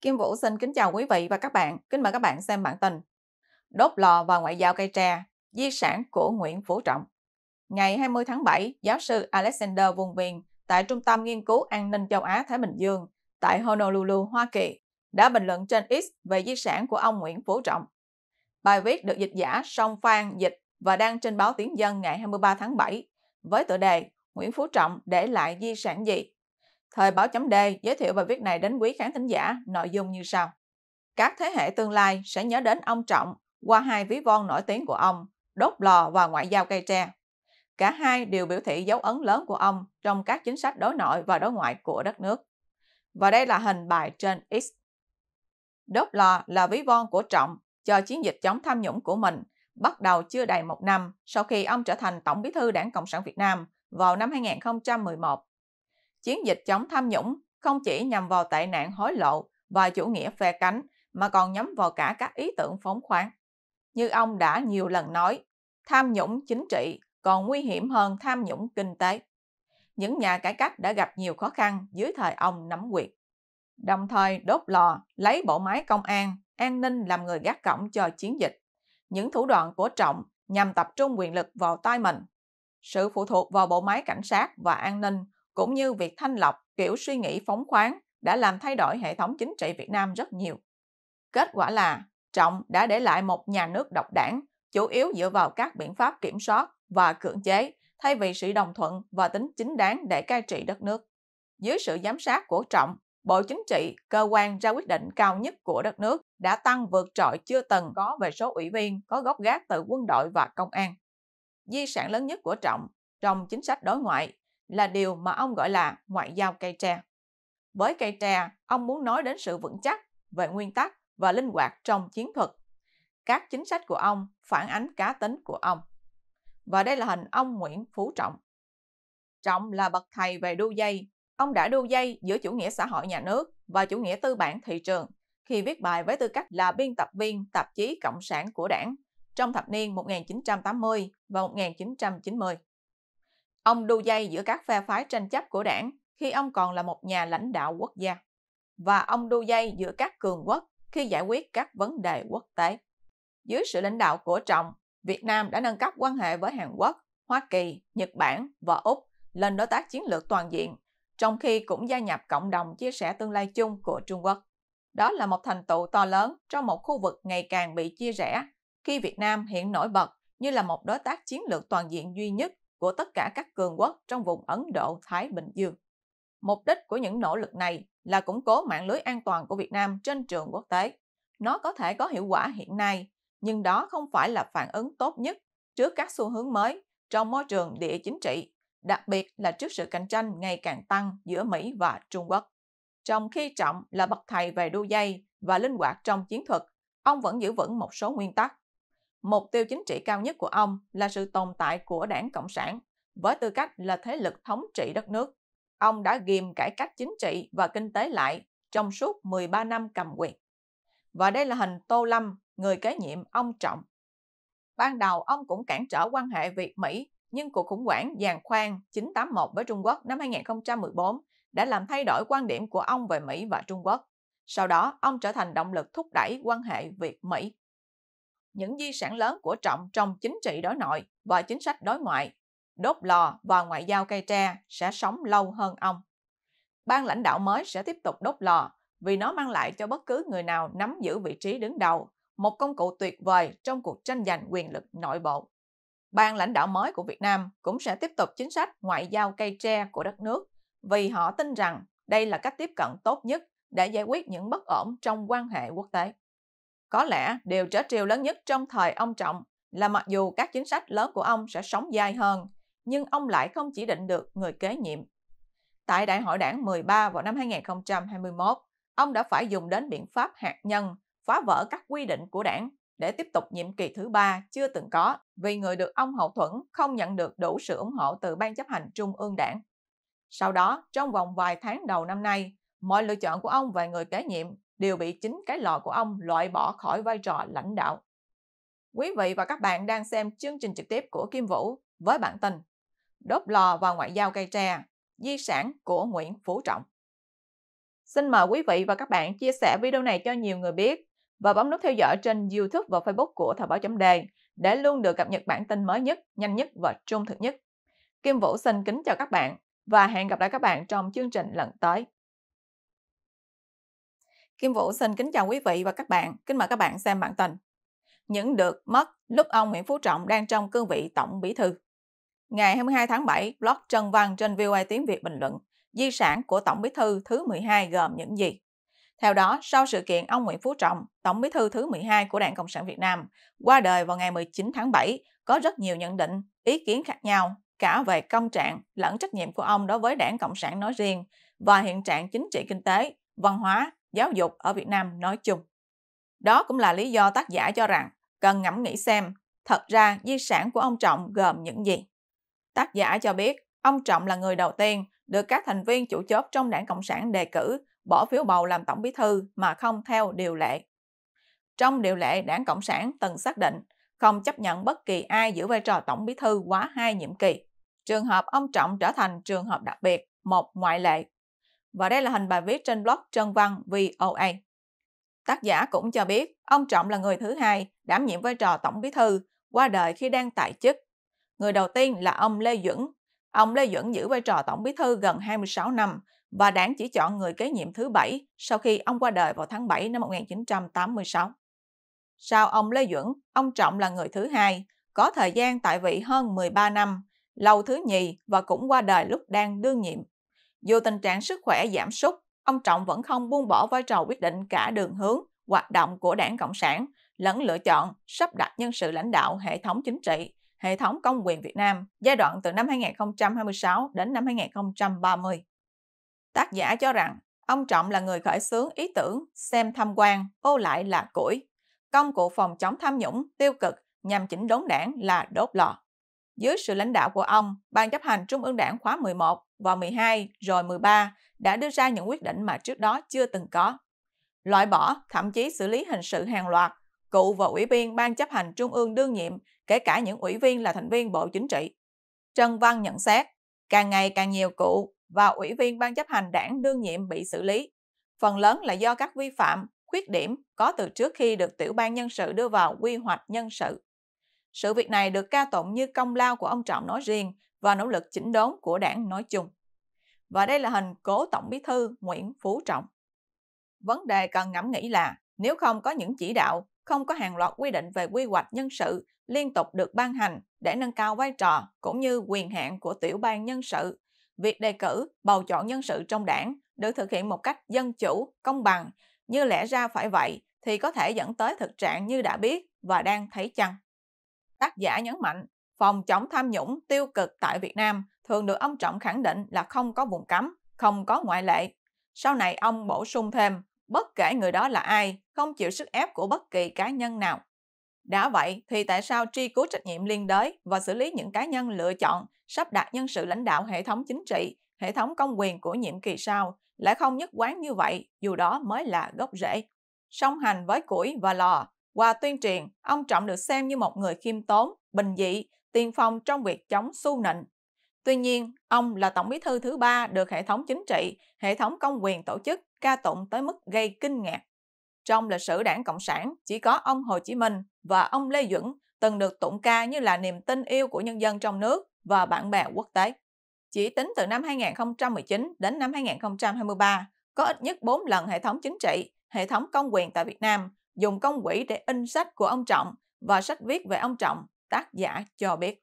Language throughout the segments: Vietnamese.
Kim Vũ xin kính chào quý vị và các bạn. Kính mời các bạn xem bản tin. Đốt lò và ngoại giao cây tre, di sản của Nguyễn Phú Trọng. Ngày 20 tháng 7, giáo sư Alexander Vùng Viền tại Trung tâm Nghiên cứu An ninh Châu Á-Thái Bình Dương tại Honolulu, Hoa Kỳ đã bình luận trên X về di sản của ông Nguyễn Phú Trọng. Bài viết được dịch giả Song Phan dịch và đăng trên báo Tiếng Dân ngày 23 tháng 7 với tựa đề Nguyễn Phú Trọng để lại di sản gì Thời báo chấm D giới thiệu bài viết này đến quý khán thính giả nội dung như sau. Các thế hệ tương lai sẽ nhớ đến ông Trọng qua hai ví von nổi tiếng của ông, đốt lò và ngoại giao cây tre. Cả hai đều biểu thị dấu ấn lớn của ông trong các chính sách đối nội và đối ngoại của đất nước. Và đây là hình bài trên X. Đốt lò là ví von của Trọng cho chiến dịch chống tham nhũng của mình, bắt đầu chưa đầy một năm sau khi ông trở thành Tổng bí thư Đảng Cộng sản Việt Nam vào năm 2011 chiến dịch chống tham nhũng không chỉ nhằm vào tệ nạn hối lộ và chủ nghĩa phe cánh mà còn nhắm vào cả các ý tưởng phóng khoáng. Như ông đã nhiều lần nói, tham nhũng chính trị còn nguy hiểm hơn tham nhũng kinh tế. Những nhà cải cách đã gặp nhiều khó khăn dưới thời ông nắm quyền. Đồng thời đốt lò, lấy bộ máy công an, an ninh làm người gác cổng cho chiến dịch. Những thủ đoạn của Trọng nhằm tập trung quyền lực vào tay mình. Sự phụ thuộc vào bộ máy cảnh sát và an ninh cũng như việc thanh lọc kiểu suy nghĩ phóng khoáng đã làm thay đổi hệ thống chính trị Việt Nam rất nhiều. Kết quả là Trọng đã để lại một nhà nước độc đảng, chủ yếu dựa vào các biện pháp kiểm soát và cưỡng chế, thay vì sự đồng thuận và tính chính đáng để cai trị đất nước. Dưới sự giám sát của Trọng, Bộ Chính trị, cơ quan ra quyết định cao nhất của đất nước, đã tăng vượt trội chưa từng có về số ủy viên có gốc gác từ quân đội và công an. Di sản lớn nhất của Trọng trong chính sách đối ngoại là điều mà ông gọi là ngoại giao cây tre. Với cây tre, ông muốn nói đến sự vững chắc về nguyên tắc và linh hoạt trong chiến thuật. Các chính sách của ông phản ánh cá tính của ông. Và đây là hình ông Nguyễn Phú Trọng. Trọng là bậc thầy về đu dây. Ông đã đu dây giữa chủ nghĩa xã hội nhà nước và chủ nghĩa tư bản thị trường khi viết bài với tư cách là biên tập viên tạp chí Cộng sản của đảng trong thập niên 1980 và 1990. Ông đu dây giữa các phe phái tranh chấp của đảng khi ông còn là một nhà lãnh đạo quốc gia, và ông đu dây giữa các cường quốc khi giải quyết các vấn đề quốc tế. Dưới sự lãnh đạo của Trọng, Việt Nam đã nâng cấp quan hệ với Hàn Quốc, Hoa Kỳ, Nhật Bản và Úc lên đối tác chiến lược toàn diện, trong khi cũng gia nhập cộng đồng chia sẻ tương lai chung của Trung Quốc. Đó là một thành tựu to lớn trong một khu vực ngày càng bị chia rẽ, khi Việt Nam hiện nổi bật như là một đối tác chiến lược toàn diện duy nhất của tất cả các cường quốc trong vùng Ấn Độ-Thái Bình Dương. Mục đích của những nỗ lực này là củng cố mạng lưới an toàn của Việt Nam trên trường quốc tế. Nó có thể có hiệu quả hiện nay, nhưng đó không phải là phản ứng tốt nhất trước các xu hướng mới trong môi trường địa chính trị, đặc biệt là trước sự cạnh tranh ngày càng tăng giữa Mỹ và Trung Quốc. Trong khi Trọng là bậc thầy về đu dây và linh hoạt trong chiến thuật, ông vẫn giữ vững một số nguyên tắc mục tiêu chính trị cao nhất của ông là sự tồn tại của đảng Cộng sản với tư cách là thế lực thống trị đất nước. Ông đã ghim cải cách chính trị và kinh tế lại trong suốt 13 năm cầm quyền. Và đây là hình Tô Lâm, người kế nhiệm ông Trọng. Ban đầu ông cũng cản trở quan hệ Việt-Mỹ, nhưng cuộc khủng hoảng giàn khoan 981 với Trung Quốc năm 2014 đã làm thay đổi quan điểm của ông về Mỹ và Trung Quốc. Sau đó, ông trở thành động lực thúc đẩy quan hệ Việt-Mỹ những di sản lớn của Trọng trong chính trị đối nội và chính sách đối ngoại, đốt lò và ngoại giao cây tre sẽ sống lâu hơn ông. Ban lãnh đạo mới sẽ tiếp tục đốt lò vì nó mang lại cho bất cứ người nào nắm giữ vị trí đứng đầu một công cụ tuyệt vời trong cuộc tranh giành quyền lực nội bộ. Ban lãnh đạo mới của Việt Nam cũng sẽ tiếp tục chính sách ngoại giao cây tre của đất nước vì họ tin rằng đây là cách tiếp cận tốt nhất để giải quyết những bất ổn trong quan hệ quốc tế. Có lẽ điều trở triều lớn nhất trong thời ông Trọng là mặc dù các chính sách lớn của ông sẽ sống dài hơn, nhưng ông lại không chỉ định được người kế nhiệm. Tại đại hội đảng 13 vào năm 2021, ông đã phải dùng đến biện pháp hạt nhân phá vỡ các quy định của đảng để tiếp tục nhiệm kỳ thứ ba chưa từng có vì người được ông hậu thuẫn không nhận được đủ sự ủng hộ từ Ban chấp hành Trung ương đảng. Sau đó, trong vòng vài tháng đầu năm nay, mọi lựa chọn của ông về người kế nhiệm đều bị chính cái lò của ông loại bỏ khỏi vai trò lãnh đạo. Quý vị và các bạn đang xem chương trình trực tiếp của Kim Vũ với bản tin Đốt lò và ngoại giao cây tre, di sản của Nguyễn Phú Trọng. Xin mời quý vị và các bạn chia sẻ video này cho nhiều người biết và bấm nút theo dõi trên YouTube và Facebook của Thời báo chấm đề để luôn được cập nhật bản tin mới nhất, nhanh nhất và trung thực nhất. Kim Vũ xin kính chào các bạn và hẹn gặp lại các bạn trong chương trình lần tới. Kim Vũ xin kính chào quý vị và các bạn. Kính mời các bạn xem bản tin. Những được mất lúc ông Nguyễn Phú Trọng đang trong cương vị Tổng Bí Thư. Ngày 22 tháng 7, blog Trần Văn trên VOA Tiếng Việt bình luận Di sản của Tổng Bí Thư thứ 12 gồm những gì? Theo đó, sau sự kiện ông Nguyễn Phú Trọng, Tổng Bí Thư thứ 12 của Đảng Cộng sản Việt Nam, qua đời vào ngày 19 tháng 7, có rất nhiều nhận định, ý kiến khác nhau cả về công trạng lẫn trách nhiệm của ông đối với Đảng Cộng sản nói riêng và hiện trạng chính trị kinh tế, văn hóa giáo dục ở Việt Nam nói chung. Đó cũng là lý do tác giả cho rằng cần ngẫm nghĩ xem thật ra di sản của ông Trọng gồm những gì. Tác giả cho biết ông Trọng là người đầu tiên được các thành viên chủ chốt trong đảng Cộng sản đề cử bỏ phiếu bầu làm tổng bí thư mà không theo điều lệ. Trong điều lệ đảng Cộng sản từng xác định không chấp nhận bất kỳ ai giữ vai trò tổng bí thư quá hai nhiệm kỳ. Trường hợp ông Trọng trở thành trường hợp đặc biệt, một ngoại lệ và đây là hình bài viết trên blog Trân Văn VOA. Tác giả cũng cho biết ông Trọng là người thứ hai đảm nhiệm vai trò tổng bí thư qua đời khi đang tại chức. Người đầu tiên là ông Lê Duẩn. Ông Lê Duẩn giữ vai trò tổng bí thư gần 26 năm và đảng chỉ chọn người kế nhiệm thứ bảy sau khi ông qua đời vào tháng 7 năm 1986. Sau ông Lê Duẩn, ông Trọng là người thứ hai, có thời gian tại vị hơn 13 năm, lâu thứ nhì và cũng qua đời lúc đang đương nhiệm dù tình trạng sức khỏe giảm sút, ông Trọng vẫn không buông bỏ vai trò quyết định cả đường hướng, hoạt động của đảng Cộng sản, lẫn lựa chọn, sắp đặt nhân sự lãnh đạo hệ thống chính trị, hệ thống công quyền Việt Nam giai đoạn từ năm 2026 đến năm 2030. Tác giả cho rằng ông Trọng là người khởi xướng ý tưởng xem tham quan, ô lại là củi, công cụ phòng chống tham nhũng tiêu cực nhằm chỉnh đốn đảng là đốt lò dưới sự lãnh đạo của ông, Ban chấp hành Trung ương Đảng khóa 11 và 12 rồi 13 đã đưa ra những quyết định mà trước đó chưa từng có. Loại bỏ, thậm chí xử lý hình sự hàng loạt, cựu và ủy viên Ban chấp hành Trung ương đương nhiệm, kể cả những ủy viên là thành viên Bộ Chính trị. Trần Văn nhận xét, càng ngày càng nhiều cựu và ủy viên Ban chấp hành đảng đương nhiệm bị xử lý. Phần lớn là do các vi phạm, khuyết điểm có từ trước khi được tiểu ban nhân sự đưa vào quy hoạch nhân sự. Sự việc này được ca tụng như công lao của ông Trọng nói riêng và nỗ lực chỉnh đốn của đảng nói chung. Và đây là hình cố Tổng Bí Thư Nguyễn Phú Trọng. Vấn đề cần ngẫm nghĩ là nếu không có những chỉ đạo, không có hàng loạt quy định về quy hoạch nhân sự liên tục được ban hành để nâng cao vai trò cũng như quyền hạn của tiểu ban nhân sự, việc đề cử, bầu chọn nhân sự trong đảng được thực hiện một cách dân chủ, công bằng, như lẽ ra phải vậy thì có thể dẫn tới thực trạng như đã biết và đang thấy chăng. Tác giả nhấn mạnh, phòng chống tham nhũng tiêu cực tại Việt Nam thường được ông Trọng khẳng định là không có vùng cấm, không có ngoại lệ. Sau này ông bổ sung thêm, bất kể người đó là ai, không chịu sức ép của bất kỳ cá nhân nào. Đã vậy thì tại sao truy cứu trách nhiệm liên đới và xử lý những cá nhân lựa chọn sắp đặt nhân sự lãnh đạo hệ thống chính trị, hệ thống công quyền của nhiệm kỳ sau lại không nhất quán như vậy, dù đó mới là gốc rễ. Song hành với củi và lò, qua tuyên truyền, ông Trọng được xem như một người khiêm tốn, bình dị, tiên phong trong việc chống xu nịnh. Tuy nhiên, ông là tổng bí thư thứ ba được hệ thống chính trị, hệ thống công quyền tổ chức ca tụng tới mức gây kinh ngạc. Trong lịch sử đảng Cộng sản, chỉ có ông Hồ Chí Minh và ông Lê Duẩn từng được tụng ca như là niềm tin yêu của nhân dân trong nước và bạn bè quốc tế. Chỉ tính từ năm 2019 đến năm 2023, có ít nhất 4 lần hệ thống chính trị, hệ thống công quyền tại Việt Nam dùng công quỹ để in sách của ông Trọng và sách viết về ông Trọng, tác giả cho biết.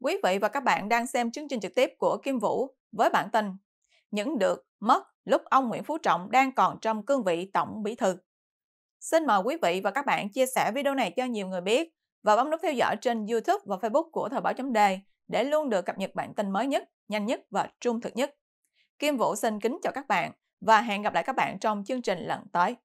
Quý vị và các bạn đang xem chương trình trực tiếp của Kim Vũ với bản tin Những được mất lúc ông Nguyễn Phú Trọng đang còn trong cương vị Tổng Bí Thư. Xin mời quý vị và các bạn chia sẻ video này cho nhiều người biết và bấm nút theo dõi trên YouTube và Facebook của Thời báo chấm đề để luôn được cập nhật bản tin mới nhất, nhanh nhất và trung thực nhất. Kim Vũ xin kính chào các bạn và hẹn gặp lại các bạn trong chương trình lần tới.